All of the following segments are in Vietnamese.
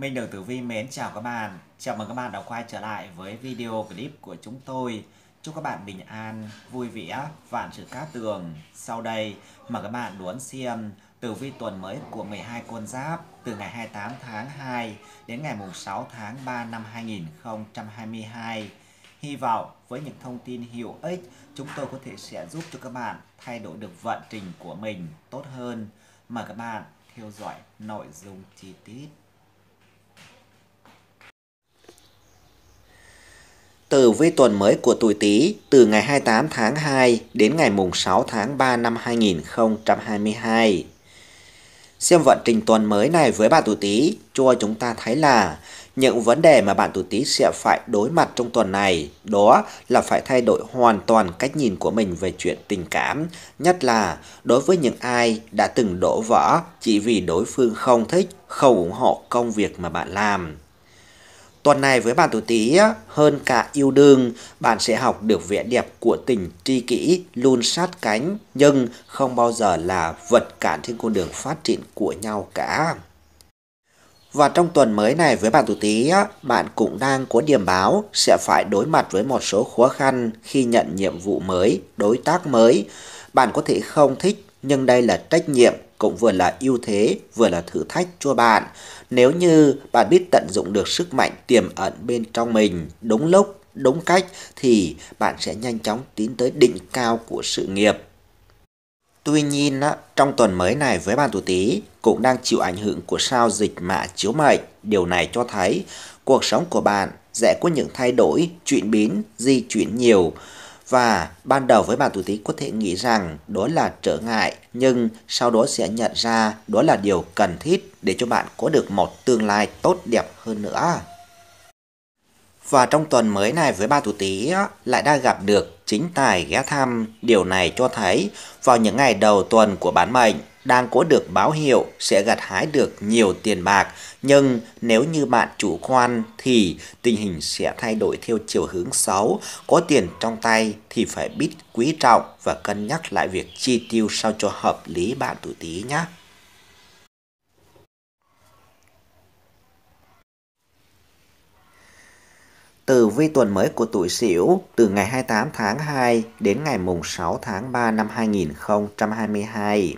Minh Đường Tử Vi mến chào các bạn. Chào mừng các bạn đã quay trở lại với video clip của chúng tôi. Chúc các bạn bình an, vui vẻ, vạn sự cát tường. Sau đây mời các bạn đón xem tử vi tuần mới của 12 con giáp từ ngày 28 tháng 2 đến ngày 6 tháng 3 năm 2022. Hy vọng với những thông tin hữu ích, chúng tôi có thể sẽ giúp cho các bạn thay đổi được vận trình của mình tốt hơn. Mời các bạn theo dõi nội dung chi tiết. Tử vi tuần mới của tuổi Tý từ ngày 28 tháng 2 đến ngày mùng 6 tháng 3 năm 2022. Xem vận trình tuần mới này với bạn tuổi Tý cho chúng ta thấy là những vấn đề mà bạn tuổi Tý sẽ phải đối mặt trong tuần này đó là phải thay đổi hoàn toàn cách nhìn của mình về chuyện tình cảm, nhất là đối với những ai đã từng đổ vỡ chỉ vì đối phương không thích, không ủng hộ công việc mà bạn làm. Tuần này với bạn tuổi Tý hơn cả yêu đương, bạn sẽ học được vẻ đẹp của tình tri kỷ luôn sát cánh nhưng không bao giờ là vật cản trên con đường phát triển của nhau cả. Và trong tuần mới này với bạn tuổi Tý, bạn cũng đang có điểm báo sẽ phải đối mặt với một số khó khăn khi nhận nhiệm vụ mới, đối tác mới. Bạn có thể không thích nhưng đây là trách nhiệm cũng vừa là ưu thế vừa là thử thách cho bạn nếu như bạn biết tận dụng được sức mạnh tiềm ẩn bên trong mình đúng lúc, đúng cách thì bạn sẽ nhanh chóng tiến tới đỉnh cao của sự nghiệp. Tuy nhiên, trong tuần mới này với bạn tuổi Tý cũng đang chịu ảnh hưởng của sao dịch mạ chiếu mệnh. Điều này cho thấy cuộc sống của bạn sẽ có những thay đổi, chuyển biến, di chuyển nhiều. Và ban đầu với bạn thủ Tý có thể nghĩ rằng đó là trở ngại, nhưng sau đó sẽ nhận ra đó là điều cần thiết để cho bạn có được một tương lai tốt đẹp hơn nữa. Và trong tuần mới này với ba thủ Tý lại đã gặp được chính tài ghé thăm, điều này cho thấy vào những ngày đầu tuần của bán mệnh đang có được báo hiệu sẽ gặt hái được nhiều tiền bạc, nhưng nếu như bạn chủ quan thì tình hình sẽ thay đổi theo chiều hướng xấu. Có tiền trong tay thì phải biết quý trọng và cân nhắc lại việc chi tiêu sao cho hợp lý bạn tuổi tí nhé. từ vi tuần mới của tuổi Sửu từ ngày 28 tháng 2 đến ngày mùng 6 tháng 3 năm 2022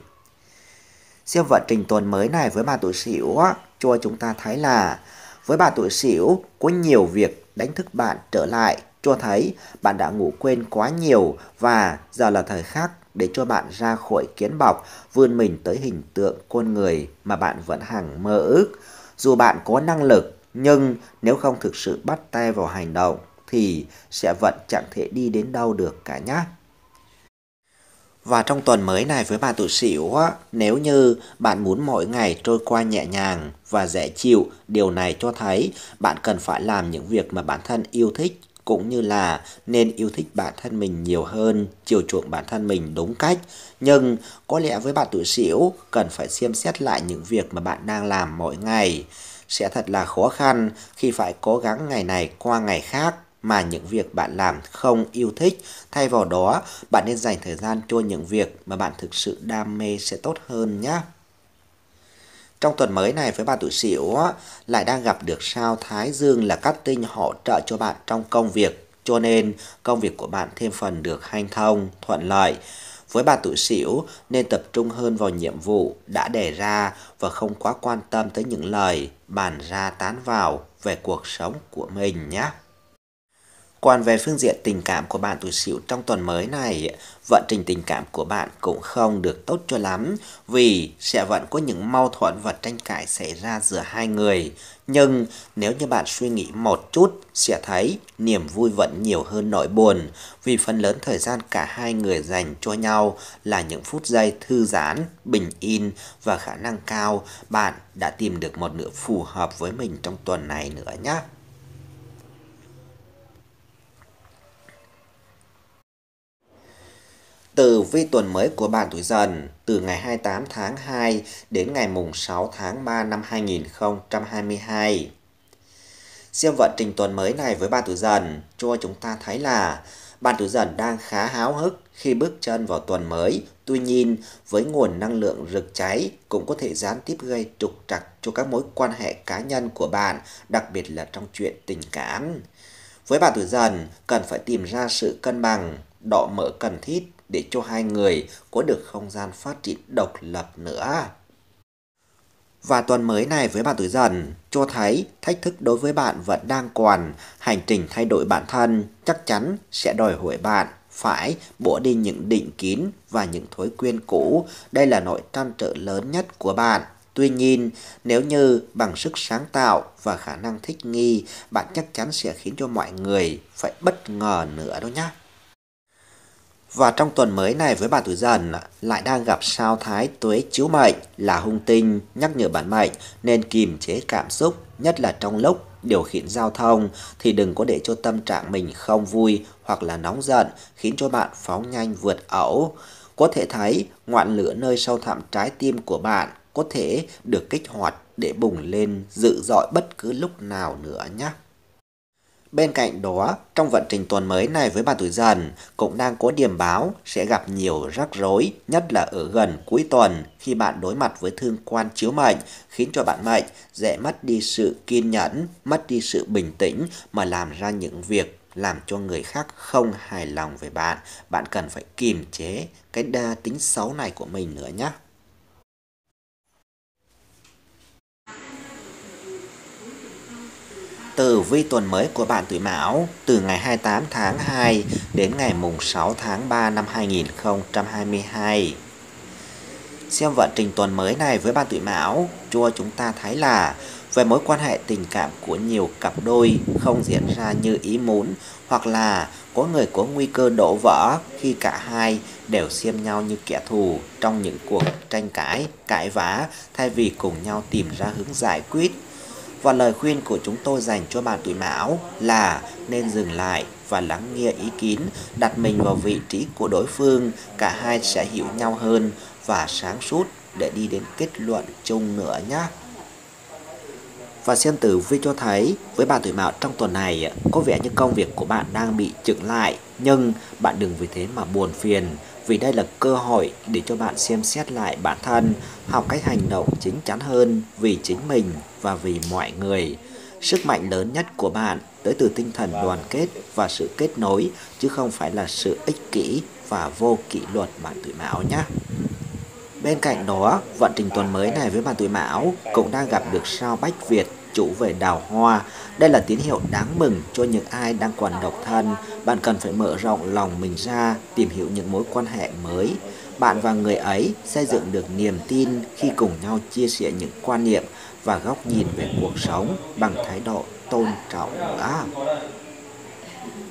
xem vận trình tuần mới này với bà tuổi Sửu á, cho chúng ta thấy là với bà tuổi Sửu có nhiều việc đánh thức bạn trở lại cho thấy bạn đã ngủ quên quá nhiều và giờ là thời khắc để cho bạn ra khỏi kiến bọc, vươn mình tới hình tượng con người mà bạn vẫn hằng mơ ước. Dù bạn có năng lực, nhưng nếu không thực sự bắt tay vào hành động thì sẽ vẫn chẳng thể đi đến đâu được cả nhé. Và trong tuần mới này với bà tuổi xỉu, á, nếu như bạn muốn mỗi ngày trôi qua nhẹ nhàng và dễ chịu, điều này cho thấy bạn cần phải làm những việc mà bản thân yêu thích cũng như là nên yêu thích bản thân mình nhiều hơn, chiều chuộng bản thân mình đúng cách. Nhưng có lẽ với bạn tuổi xỉu, cần phải xem xét lại những việc mà bạn đang làm mỗi ngày. Sẽ thật là khó khăn khi phải cố gắng ngày này qua ngày khác mà những việc bạn làm không yêu thích. Thay vào đó, bạn nên dành thời gian cho những việc mà bạn thực sự đam mê sẽ tốt hơn nhé. Trong tuần mới này với bạn tuổi Sửu lại đang gặp được sao Thái Dương là cát tinh hỗ trợ cho bạn trong công việc, cho nên công việc của bạn thêm phần được hanh thông, thuận lợi. Với bà tuổi Sửu nên tập trung hơn vào nhiệm vụ đã đề ra và không quá quan tâm tới những lời bàn ra tán vào về cuộc sống của mình nhé. Còn về phương diện tình cảm của bạn tuổi Sửu trong tuần mới này, vận trình tình cảm của bạn cũng không được tốt cho lắm vì sẽ vẫn có những mâu thuẫn và tranh cãi xảy ra giữa hai người. Nhưng nếu như bạn suy nghĩ một chút sẽ thấy niềm vui vẫn nhiều hơn nỗi buồn vì phần lớn thời gian cả hai người dành cho nhau là những phút giây thư giãn, bình yên và khả năng cao bạn đã tìm được một nửa phù hợp với mình trong tuần này nữa nhé. Từ vi tuần mới của bạn tuổi dần từ ngày 28 tháng 2 đến ngày mùng 6 tháng 3 năm 2022. Xem vận trình tuần mới này với bạn tuổi dần, cho chúng ta thấy là bạn tuổi dần đang khá háo hức khi bước chân vào tuần mới. Tuy nhiên, với nguồn năng lượng rực cháy cũng có thể gián tiếp gây trục trặc cho các mối quan hệ cá nhân của bạn, đặc biệt là trong chuyện tình cảm. Với bạn tuổi dần, cần phải tìm ra sự cân bằng, độ mở cần thiết để cho hai người có được không gian phát triển độc lập nữa. Và tuần mới này với bạn tuổi dần cho thấy thách thức đối với bạn vẫn đang còn, hành trình thay đổi bản thân chắc chắn sẽ đòi hỏi bạn phải bỏ đi những định kiến và những thói quen cũ. Đây là nỗi trăn trở lớn nhất của bạn. Tuy nhiên, nếu như bằng sức sáng tạo và khả năng thích nghi, bạn chắc chắn sẽ khiến cho mọi người phải bất ngờ nữa đó nhé. Và trong tuần mới này với bà tuổi dần lại đang gặp sao thái tuế chiếu mệnh là hung tinh nhắc nhở bản mệnh nên kiềm chế cảm xúc nhất là trong lúc điều khiển giao thông thì đừng có để cho tâm trạng mình không vui hoặc là nóng giận khiến cho bạn phóng nhanh vượt ẩu. Có thể thấy ngọn lửa nơi sâu thẳm trái tim của bạn có thể được kích hoạt để bùng lên dữ dội bất cứ lúc nào nữa nhé. Bên cạnh đó, trong vận trình tuần mới này với bà tuổi dần cũng đang có điểm báo sẽ gặp nhiều rắc rối, nhất là ở gần cuối tuần khi bạn đối mặt với thương quan chiếu mệnh, khiến cho bạn mệnh dễ mất đi sự kiên nhẫn, mất đi sự bình tĩnh mà làm ra những việc làm cho người khác không hài lòng về bạn. Bạn cần phải kiềm chế cái đa tính xấu này của mình nữa nhé. tử vi tuần mới của bạn tuổi Mão từ ngày 28 tháng 2 đến ngày mùng 6 tháng 3 năm 2022. Xem vận trình tuần mới này với bạn tuổi Mão, cho chúng ta thấy là về mối quan hệ tình cảm của nhiều cặp đôi không diễn ra như ý muốn hoặc là có người có nguy cơ đổ vỡ khi cả hai đều xem nhau như kẻ thù trong những cuộc tranh cãi, cãi vã thay vì cùng nhau tìm ra hướng giải quyết và lời khuyên của chúng tôi dành cho bạn tuổi mão là nên dừng lại và lắng nghe ý kiến, đặt mình vào vị trí của đối phương, cả hai sẽ hiểu nhau hơn và sáng suốt để đi đến kết luận chung nữa nhé. Và xem tử vi cho thấy với bạn tuổi mão trong tuần này có vẻ như công việc của bạn đang bị chững lại nhưng bạn đừng vì thế mà buồn phiền vì đây là cơ hội để cho bạn xem xét lại bản thân, học cách hành động chính chắn hơn vì chính mình và vì mọi người. Sức mạnh lớn nhất của bạn tới từ tinh thần đoàn kết và sự kết nối chứ không phải là sự ích kỷ và vô kỷ luật bạn tuổi mão nhé. Bên cạnh đó, vận trình tuần mới này với bạn tuổi mão cũng đang gặp được sao bách Việt chủ về đào hoa. Đây là tín hiệu đáng mừng cho những ai đang còn độc thân. Bạn cần phải mở rộng lòng mình ra, tìm hiểu những mối quan hệ mới. Bạn và người ấy xây dựng được niềm tin khi cùng nhau chia sẻ những quan niệm và góc nhìn về cuộc sống bằng thái độ tôn trọng. À.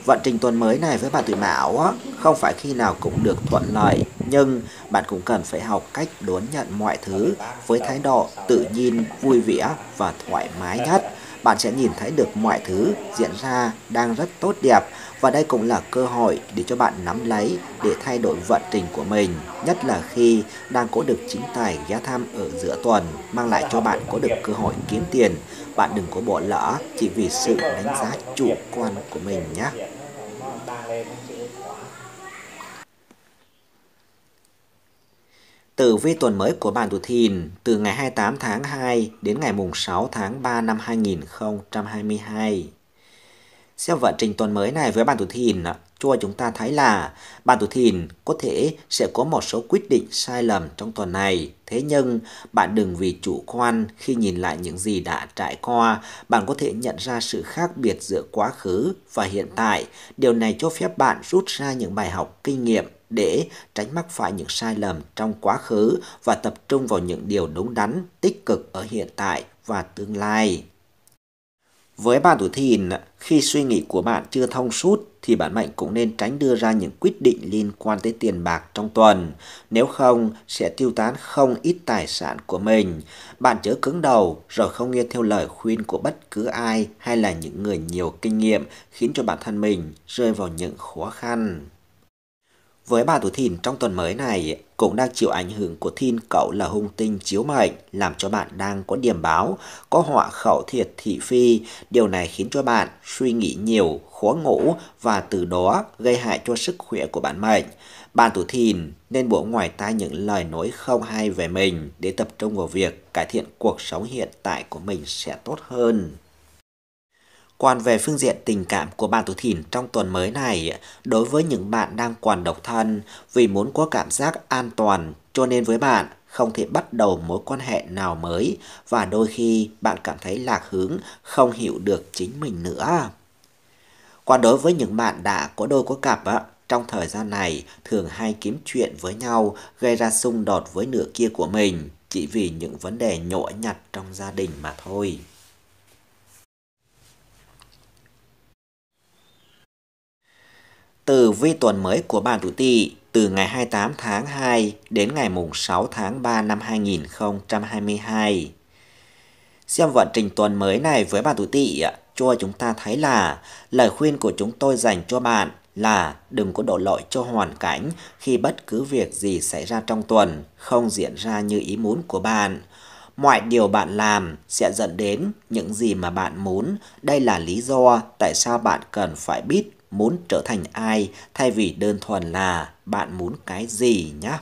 Vận trình tuần mới này với bạn tuổi mão không phải khi nào cũng được thuận lợi, nhưng bạn cũng cần phải học cách đón nhận mọi thứ với thái độ tự nhiên, vui vẻ và thoải mái nhất bạn sẽ nhìn thấy được mọi thứ diễn ra đang rất tốt đẹp và đây cũng là cơ hội để cho bạn nắm lấy để thay đổi vận trình của mình, nhất là khi đang có được chính tài ghé tham ở giữa tuần mang lại cho bạn có được cơ hội kiếm tiền. Bạn đừng có bỏ lỡ chỉ vì sự đánh giá chủ quan của mình nhé. Tử vi tuần mới của bạn tuổi Thìn từ ngày 28 tháng 2 đến ngày mùng 6 tháng 3 năm 2022. Xem vận trình tuần mới này với bạn tuổi Thìn cho chúng ta thấy là bạn tuổi thìn có thể sẽ có một số quyết định sai lầm trong tuần này. Thế nhưng, bạn đừng vì chủ quan khi nhìn lại những gì đã trải qua, bạn có thể nhận ra sự khác biệt giữa quá khứ và hiện tại. Điều này cho phép bạn rút ra những bài học kinh nghiệm để tránh mắc phải những sai lầm trong quá khứ và tập trung vào những điều đúng đắn, tích cực ở hiện tại và tương lai. Với bạn tuổi thìn, khi suy nghĩ của bạn chưa thông suốt thì bản mệnh cũng nên tránh đưa ra những quyết định liên quan tới tiền bạc trong tuần. Nếu không, sẽ tiêu tán không ít tài sản của mình. Bạn chớ cứng đầu rồi không nghe theo lời khuyên của bất cứ ai hay là những người nhiều kinh nghiệm khiến cho bản thân mình rơi vào những khó khăn. Với bà tuổi thìn trong tuần mới này, cũng đang chịu ảnh hưởng của thiên cậu là hung tinh chiếu mệnh, làm cho bạn đang có điểm báo, có họa khẩu thiệt thị phi. Điều này khiến cho bạn suy nghĩ nhiều, khó ngủ và từ đó gây hại cho sức khỏe của bạn mệnh. Bạn tuổi thìn nên bỏ ngoài tai những lời nói không hay về mình để tập trung vào việc cải thiện cuộc sống hiện tại của mình sẽ tốt hơn. Còn về phương diện tình cảm của bạn tuổi thìn trong tuần mới này, đối với những bạn đang còn độc thân vì muốn có cảm giác an toàn, cho nên với bạn không thể bắt đầu mối quan hệ nào mới và đôi khi bạn cảm thấy lạc hướng, không hiểu được chính mình nữa. Còn đối với những bạn đã có đôi có cặp á, trong thời gian này thường hay kiếm chuyện với nhau gây ra xung đột với nửa kia của mình chỉ vì những vấn đề nhỏ nhặt trong gia đình mà thôi. từ vi tuần mới của bạn tuổi Tỵ từ ngày 28 tháng 2 đến ngày mùng 6 tháng 3 năm 2022. Xem vận trình tuần mới này với bạn tuổi Tỵ, cho chúng ta thấy là lời khuyên của chúng tôi dành cho bạn là đừng có đổ lỗi cho hoàn cảnh khi bất cứ việc gì xảy ra trong tuần không diễn ra như ý muốn của bạn. Mọi điều bạn làm sẽ dẫn đến những gì mà bạn muốn. Đây là lý do tại sao bạn cần phải biết muốn trở thành ai thay vì đơn thuần là bạn muốn cái gì nhé.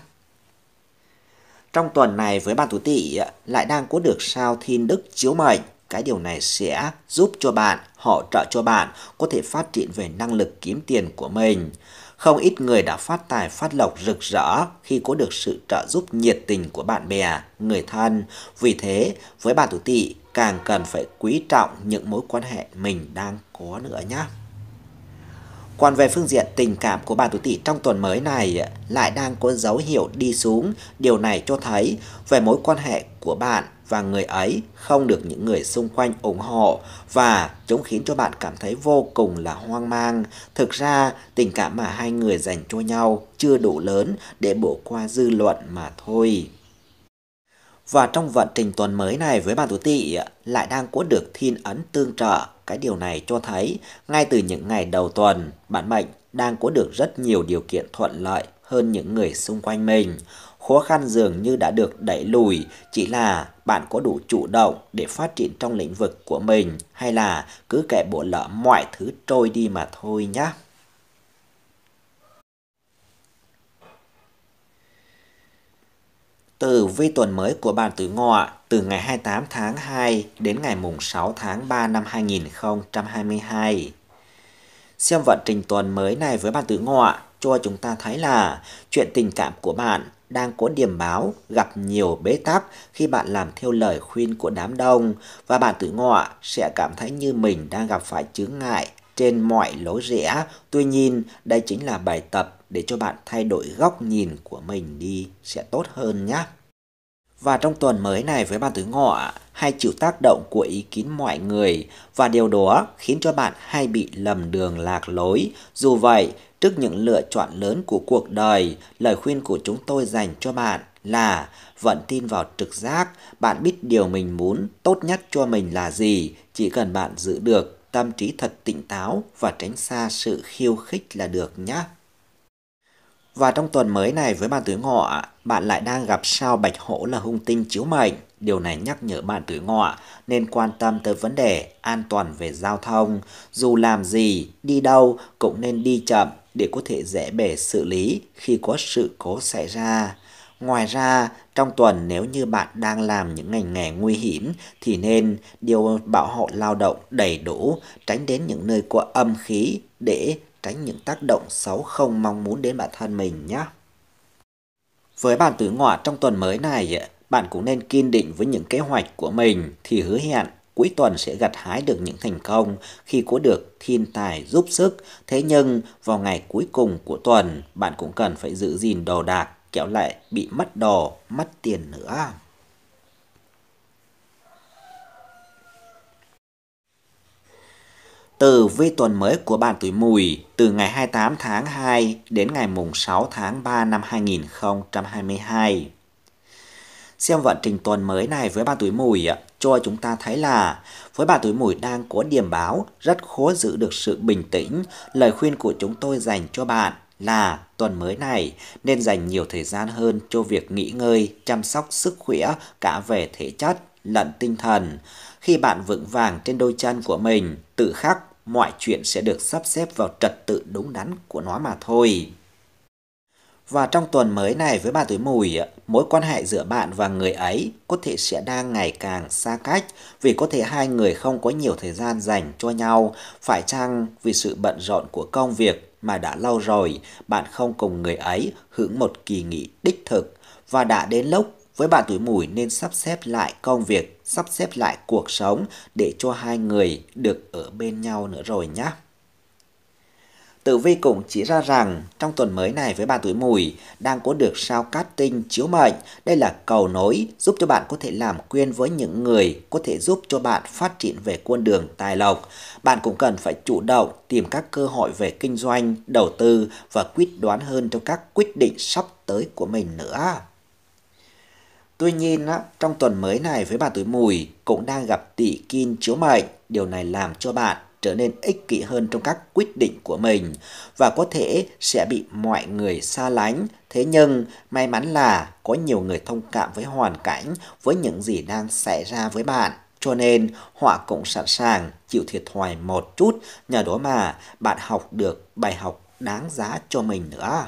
Trong tuần này với bạn tuổi tỵ lại đang có được sao thiên đức chiếu mệnh. Cái điều này sẽ giúp cho bạn, họ trợ cho bạn có thể phát triển về năng lực kiếm tiền của mình. Không ít người đã phát tài phát lộc rực rỡ khi có được sự trợ giúp nhiệt tình của bạn bè, người thân. Vì thế, với bạn tuổi tỵ càng cần phải quý trọng những mối quan hệ mình đang có nữa nhé. Còn về phương diện tình cảm của bà tuổi tỵ trong tuần mới này lại đang có dấu hiệu đi xuống, điều này cho thấy về mối quan hệ của bạn và người ấy không được những người xung quanh ủng hộ và chúng khiến cho bạn cảm thấy vô cùng là hoang mang. Thực ra, tình cảm mà hai người dành cho nhau chưa đủ lớn để bỏ qua dư luận mà thôi. Và trong vận trình tuần mới này với bạn tuổi tỵ lại đang có được thiên ấn tương trợ. Cái điều này cho thấy ngay từ những ngày đầu tuần, bạn mệnh đang có được rất nhiều điều kiện thuận lợi hơn những người xung quanh mình. Khó khăn dường như đã được đẩy lùi, chỉ là bạn có đủ chủ động để phát triển trong lĩnh vực của mình hay là cứ kệ bộ lỡ mọi thứ trôi đi mà thôi nhé. từ vi tuần mới của bạn Tử Ngọ từ ngày 28 tháng 2 đến ngày mùng 6 tháng 3 năm 2022. Xem vận trình tuần mới này với bạn Tử Ngọ cho chúng ta thấy là chuyện tình cảm của bạn đang có điểm báo gặp nhiều bế tắc khi bạn làm theo lời khuyên của đám đông và bạn Tử Ngọ sẽ cảm thấy như mình đang gặp phải chướng ngại trên mọi lối rẽ. Tuy nhiên, đây chính là bài tập để cho bạn thay đổi góc nhìn của mình đi sẽ tốt hơn nhé. Và trong tuần mới này với bạn tuổi ngọ hay chịu tác động của ý kiến mọi người và điều đó khiến cho bạn hay bị lầm đường lạc lối. Dù vậy, trước những lựa chọn lớn của cuộc đời, lời khuyên của chúng tôi dành cho bạn là vẫn tin vào trực giác, bạn biết điều mình muốn, tốt nhất cho mình là gì, chỉ cần bạn giữ được làm trí thật tỉnh táo và tránh xa sự khiêu khích là được nhé. Và trong tuần mới này với bạn tuổi ngọ, bạn lại đang gặp sao bạch hổ là hung tinh chiếu mệnh. Điều này nhắc nhở bạn tuổi ngọ nên quan tâm tới vấn đề an toàn về giao thông. Dù làm gì, đi đâu cũng nên đi chậm để có thể dễ bề xử lý khi có sự cố xảy ra. Ngoài ra, trong tuần nếu như bạn đang làm những ngành nghề nguy hiểm thì nên điều bảo hộ lao động đầy đủ, tránh đến những nơi có âm khí để tránh những tác động xấu không mong muốn đến bản thân mình nhé. Với bản tử ngọ trong tuần mới này, bạn cũng nên kiên định với những kế hoạch của mình thì hứa hẹn cuối tuần sẽ gặt hái được những thành công khi có được thiên tài giúp sức. Thế nhưng vào ngày cuối cùng của tuần, bạn cũng cần phải giữ gìn đồ đạc kéo lại bị mất đồ, mất tiền nữa. Từ vi tuần mới của bản tuổi mùi từ ngày 28 tháng 2 đến ngày mùng 6 tháng 3 năm 2022. Xem vận trình tuần mới này với bản tuổi mùi cho chúng ta thấy là với bản tuổi mùi đang có điểm báo rất khó giữ được sự bình tĩnh. Lời khuyên của chúng tôi dành cho bạn là tuần mới này nên dành nhiều thời gian hơn cho việc nghỉ ngơi, chăm sóc sức khỏe cả về thể chất lẫn tinh thần. Khi bạn vững vàng trên đôi chân của mình, tự khắc mọi chuyện sẽ được sắp xếp vào trật tự đúng đắn của nó mà thôi. Và trong tuần mới này với bà tuổi mùi, mối quan hệ giữa bạn và người ấy có thể sẽ đang ngày càng xa cách vì có thể hai người không có nhiều thời gian dành cho nhau, phải chăng vì sự bận rộn của công việc mà đã lâu rồi bạn không cùng người ấy hưởng một kỳ nghỉ đích thực và đã đến lúc với bạn tuổi mùi nên sắp xếp lại công việc, sắp xếp lại cuộc sống để cho hai người được ở bên nhau nữa rồi nhé. Tử Vi cũng chỉ ra rằng trong tuần mới này với bà tuổi mùi đang có được sao cát tinh chiếu mệnh. Đây là cầu nối giúp cho bạn có thể làm quen với những người có thể giúp cho bạn phát triển về quân đường tài lộc. Bạn cũng cần phải chủ động tìm các cơ hội về kinh doanh, đầu tư và quyết đoán hơn trong các quyết định sắp tới của mình nữa. Tuy nhiên, trong tuần mới này với bà tuổi mùi cũng đang gặp tỷ kim chiếu mệnh. Điều này làm cho bạn trở nên ích kỷ hơn trong các quyết định của mình và có thể sẽ bị mọi người xa lánh. Thế nhưng, may mắn là có nhiều người thông cảm với hoàn cảnh, với những gì đang xảy ra với bạn. Cho nên, họ cũng sẵn sàng chịu thiệt thòi một chút, nhờ đó mà bạn học được bài học đáng giá cho mình nữa.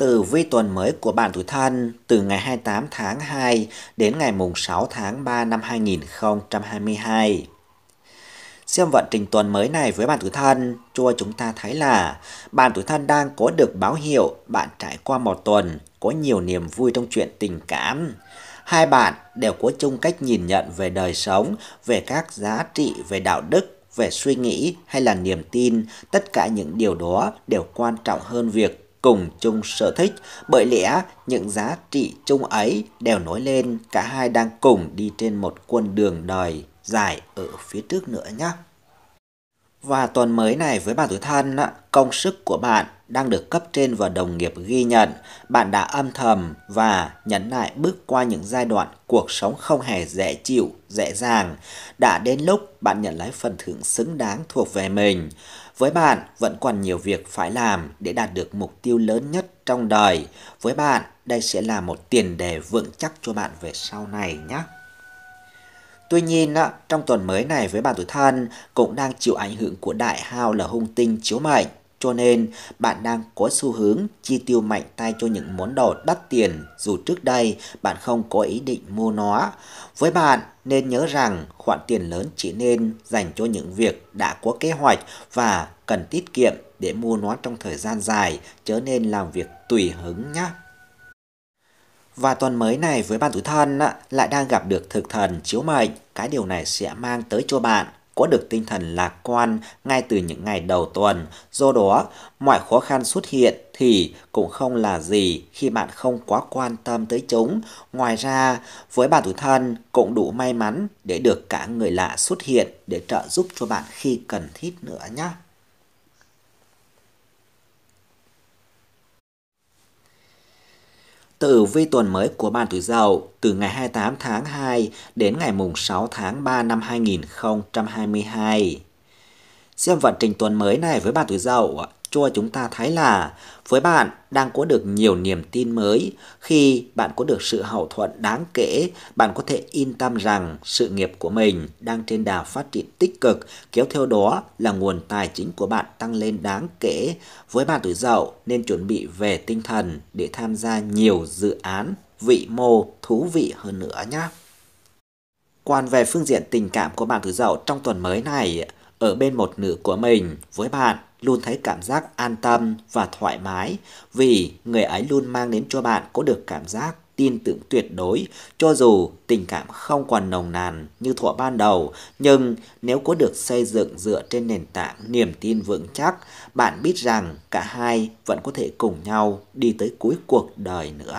từ vi tuần mới của bạn tuổi thân từ ngày 28 tháng 2 đến ngày mùng 6 tháng 3 năm 2022. Xem vận trình tuần mới này với bạn tuổi thân, cho chúng ta thấy là bạn tuổi thân đang có được báo hiệu bạn trải qua một tuần có nhiều niềm vui trong chuyện tình cảm. Hai bạn đều có chung cách nhìn nhận về đời sống, về các giá trị, về đạo đức, về suy nghĩ hay là niềm tin, tất cả những điều đó đều quan trọng hơn việc cùng chung sở thích, bởi lẽ những giá trị chung ấy đều nối lên, cả hai đang cùng đi trên một con đường đời dài ở phía trước nữa nhé. Và tuần mới này với bạn tuổi thân, công sức của bạn đang được cấp trên và đồng nghiệp ghi nhận. Bạn đã âm thầm và nhấn lại bước qua những giai đoạn cuộc sống không hề dễ chịu, dễ dàng. Đã đến lúc bạn nhận lấy phần thưởng xứng đáng thuộc về mình. Với bạn, vẫn còn nhiều việc phải làm để đạt được mục tiêu lớn nhất trong đời. Với bạn, đây sẽ là một tiền đề vững chắc cho bạn về sau này nhé. Tuy nhiên, trong tuần mới này với bạn tuổi thân cũng đang chịu ảnh hưởng của đại hao là hung tinh chiếu mệnh. Cho nên, bạn đang có xu hướng chi tiêu mạnh tay cho những món đồ đắt tiền dù trước đây bạn không có ý định mua nó. Với bạn, nên nhớ rằng khoản tiền lớn chỉ nên dành cho những việc đã có kế hoạch và cần tiết kiệm để mua nó trong thời gian dài, chớ nên làm việc tùy hứng nhé. Và tuần mới này với bạn tuổi thân lại đang gặp được thực thần chiếu mệnh, cái điều này sẽ mang tới cho bạn có được tinh thần lạc quan ngay từ những ngày đầu tuần. Do đó, mọi khó khăn xuất hiện thì cũng không là gì khi bạn không quá quan tâm tới chúng. Ngoài ra, với bạn tuổi thân cũng đủ may mắn để được cả người lạ xuất hiện để trợ giúp cho bạn khi cần thiết nữa nhé. Tử vi tuần mới của bạn tuổi Dậu từ ngày 28 tháng 2 đến ngày mùng 6 tháng 3 năm 2022. Xem vận trình tuần mới này với bạn tuổi Dậu cho chúng ta thấy là với bạn đang có được nhiều niềm tin mới khi bạn có được sự hậu thuẫn đáng kể bạn có thể yên tâm rằng sự nghiệp của mình đang trên đà phát triển tích cực kéo theo đó là nguồn tài chính của bạn tăng lên đáng kể với bạn tuổi dậu nên chuẩn bị về tinh thần để tham gia nhiều dự án vị mô thú vị hơn nữa nhé quan về phương diện tình cảm của bạn tuổi dậu trong tuần mới này ở bên một nữ của mình với bạn luôn thấy cảm giác an tâm và thoải mái vì người ấy luôn mang đến cho bạn có được cảm giác tin tưởng tuyệt đối cho dù tình cảm không còn nồng nàn như thuở ban đầu nhưng nếu có được xây dựng dựa trên nền tảng niềm tin vững chắc bạn biết rằng cả hai vẫn có thể cùng nhau đi tới cuối cuộc đời nữa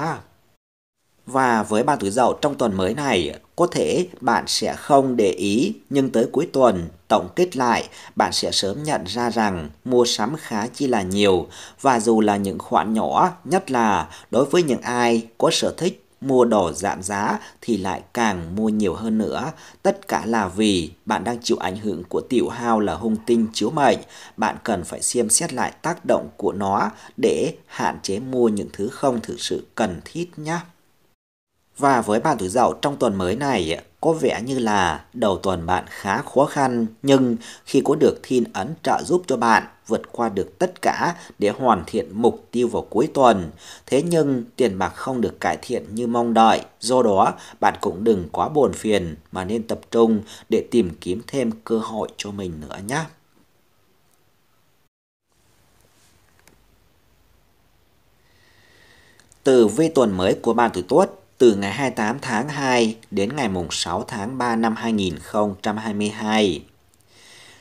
và với bạn tuổi dậu trong tuần mới này, có thể bạn sẽ không để ý, nhưng tới cuối tuần, tổng kết lại, bạn sẽ sớm nhận ra rằng mua sắm khá chi là nhiều, và dù là những khoản nhỏ, nhất là đối với những ai có sở thích mua đồ giảm giá thì lại càng mua nhiều hơn nữa. Tất cả là vì bạn đang chịu ảnh hưởng của tiểu hao là hung tinh chiếu mệnh. Bạn cần phải xem xét lại tác động của nó để hạn chế mua những thứ không thực sự cần thiết nhé. Và với bạn tuổi dậu trong tuần mới này có vẻ như là đầu tuần bạn khá khó khăn nhưng khi có được thiên ấn trợ giúp cho bạn vượt qua được tất cả để hoàn thiện mục tiêu vào cuối tuần. Thế nhưng tiền bạc không được cải thiện như mong đợi, do đó bạn cũng đừng quá buồn phiền mà nên tập trung để tìm kiếm thêm cơ hội cho mình nữa nhé. Từ vi tuần mới của bạn tuổi tốt từ ngày 28 tháng 2 đến ngày 6 tháng 3 năm 2022.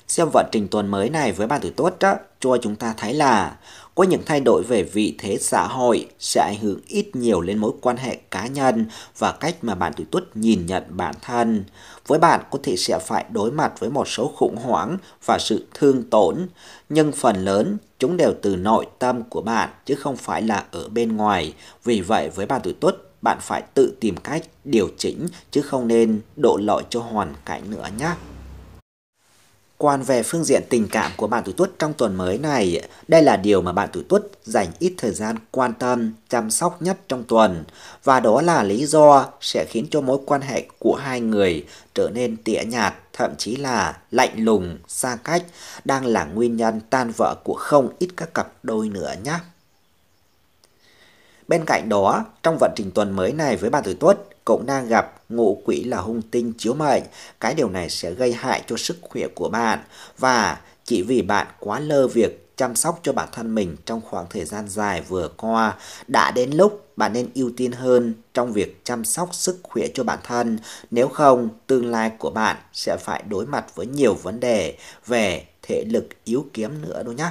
Xem vận trình tuần mới này với bạn tuổi tốt đó, cho chúng ta thấy là có những thay đổi về vị thế xã hội sẽ ảnh hưởng ít nhiều lên mối quan hệ cá nhân và cách mà bạn tuổi tuất nhìn nhận bản thân. Với bạn có thể sẽ phải đối mặt với một số khủng hoảng và sự thương tổn, nhưng phần lớn chúng đều từ nội tâm của bạn chứ không phải là ở bên ngoài. Vì vậy với bạn tuổi tuất bạn phải tự tìm cách điều chỉnh chứ không nên độ lỗi cho hoàn cảnh nữa nhé. Quan về phương diện tình cảm của bạn tuổi tuất trong tuần mới này, đây là điều mà bạn tuổi tuất dành ít thời gian quan tâm, chăm sóc nhất trong tuần. Và đó là lý do sẽ khiến cho mối quan hệ của hai người trở nên tỉa nhạt, thậm chí là lạnh lùng, xa cách, đang là nguyên nhân tan vỡ của không ít các cặp đôi nữa nhé. Bên cạnh đó, trong vận trình tuần mới này với bà tuổi tuất cũng đang gặp ngũ quỷ là hung tinh chiếu mệnh. Cái điều này sẽ gây hại cho sức khỏe của bạn và chỉ vì bạn quá lơ việc chăm sóc cho bản thân mình trong khoảng thời gian dài vừa qua. Đã đến lúc bạn nên ưu tiên hơn trong việc chăm sóc sức khỏe cho bản thân, nếu không tương lai của bạn sẽ phải đối mặt với nhiều vấn đề về thể lực yếu kém nữa đâu nhé.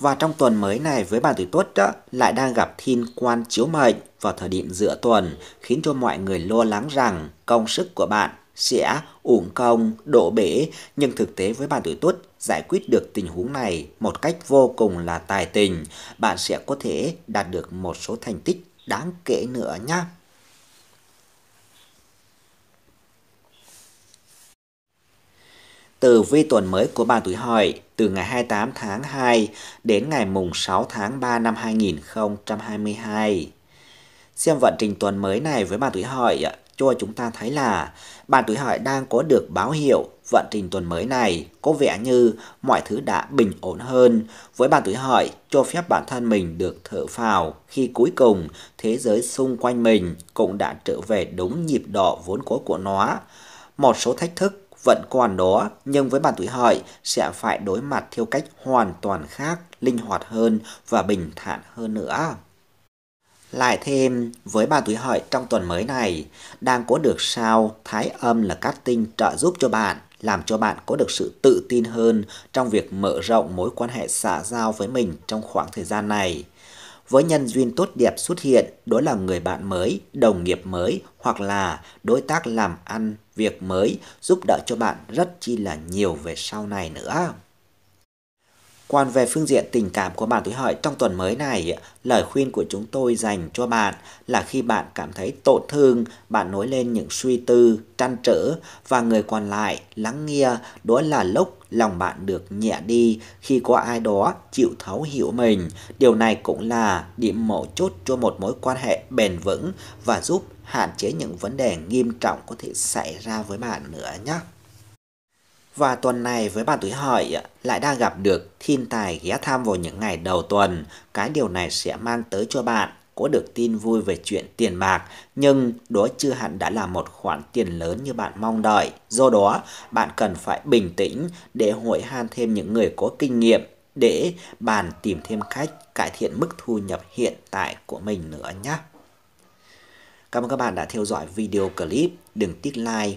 Và trong tuần mới này với bạn tuổi tuất lại đang gặp thiên quan chiếu mệnh vào thời điểm giữa tuần khiến cho mọi người lo lắng rằng công sức của bạn sẽ uổng công, đổ bể. Nhưng thực tế với bạn tuổi tuất giải quyết được tình huống này một cách vô cùng là tài tình. Bạn sẽ có thể đạt được một số thành tích đáng kể nữa nhé. từ vi tuần mới của bạn tuổi hợi từ ngày 28 tháng 2 đến ngày mùng 6 tháng 3 năm 2022. Xem vận trình tuần mới này với bạn tuổi hợi cho chúng ta thấy là bạn tuổi hợi đang có được báo hiệu vận trình tuần mới này có vẻ như mọi thứ đã bình ổn hơn với bạn tuổi hợi cho phép bản thân mình được thở phào khi cuối cùng thế giới xung quanh mình cũng đã trở về đúng nhịp độ vốn có của nó một số thách thức vẫn còn đó nhưng với bạn tuổi hợi sẽ phải đối mặt theo cách hoàn toàn khác, linh hoạt hơn và bình thản hơn nữa. Lại thêm, với bạn tuổi hợi trong tuần mới này, đang có được sao thái âm là cát tinh trợ giúp cho bạn, làm cho bạn có được sự tự tin hơn trong việc mở rộng mối quan hệ xã giao với mình trong khoảng thời gian này. Với nhân duyên tốt đẹp xuất hiện, đó là người bạn mới, đồng nghiệp mới hoặc là đối tác làm ăn việc mới giúp đỡ cho bạn rất chi là nhiều về sau này nữa còn về phương diện tình cảm của bạn tuổi hợi trong tuần mới này, lời khuyên của chúng tôi dành cho bạn là khi bạn cảm thấy tổn thương, bạn nối lên những suy tư, trăn trở và người còn lại lắng nghe, đó là lúc lòng bạn được nhẹ đi khi có ai đó chịu thấu hiểu mình. Điều này cũng là điểm mấu chốt cho một mối quan hệ bền vững và giúp hạn chế những vấn đề nghiêm trọng có thể xảy ra với bạn nữa nhé. Và tuần này với bạn tuổi hợi lại đang gặp được thiên tài ghé thăm vào những ngày đầu tuần. Cái điều này sẽ mang tới cho bạn có được tin vui về chuyện tiền bạc, nhưng đó chưa hẳn đã là một khoản tiền lớn như bạn mong đợi. Do đó, bạn cần phải bình tĩnh để hội han thêm những người có kinh nghiệm để bàn tìm thêm cách cải thiện mức thu nhập hiện tại của mình nữa nhé. Cảm ơn các bạn đã theo dõi video clip. Đừng tiếc like,